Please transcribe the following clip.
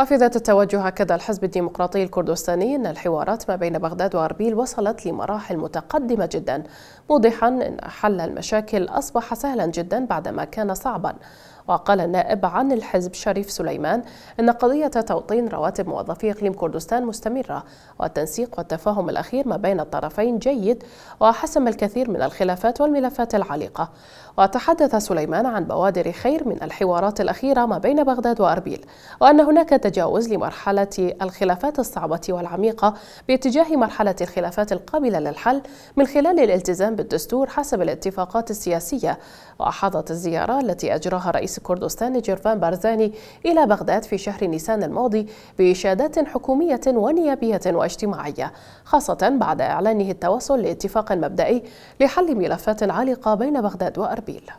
رفضت التوجه هكذا الحزب الديمقراطي الكردستاني أن الحوارات ما بين بغداد وأربيل وصلت لمراحل متقدمة جدا موضحا أن حل المشاكل أصبح سهلا جدا بعدما كان صعبا وقال النائب عن الحزب شريف سليمان أن قضية توطين رواتب موظفي إقليم كردستان مستمرة والتنسيق والتفاهم الأخير ما بين الطرفين جيد وحسم الكثير من الخلافات والملفات العالقة وتحدث سليمان عن بوادر خير من الحوارات الأخيرة ما بين بغداد وأربيل وأن هناك تجاوز لمرحلة الخلافات الصعبة والعميقة باتجاه مرحلة الخلافات القابلة للحل من خلال الالتزام بالدستور حسب الاتفاقات السياسية وأحاطت الزيارة التي أجراها رئيس كردستان جيرفان بارزاني إلى بغداد في شهر نيسان الماضي بإشادات حكومية ونيابية واجتماعية خاصة بعد إعلانه التوصل لاتفاق مبدئي لحل ملفات عالقة بين بغداد وأربيل